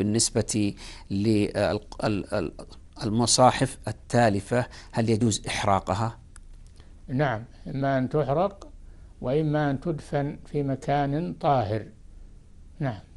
بالنسبة للمصاحف التالفة هل يجوز إحراقها؟ نعم إما أن تحرق وإما أن تدفن في مكان طاهر نعم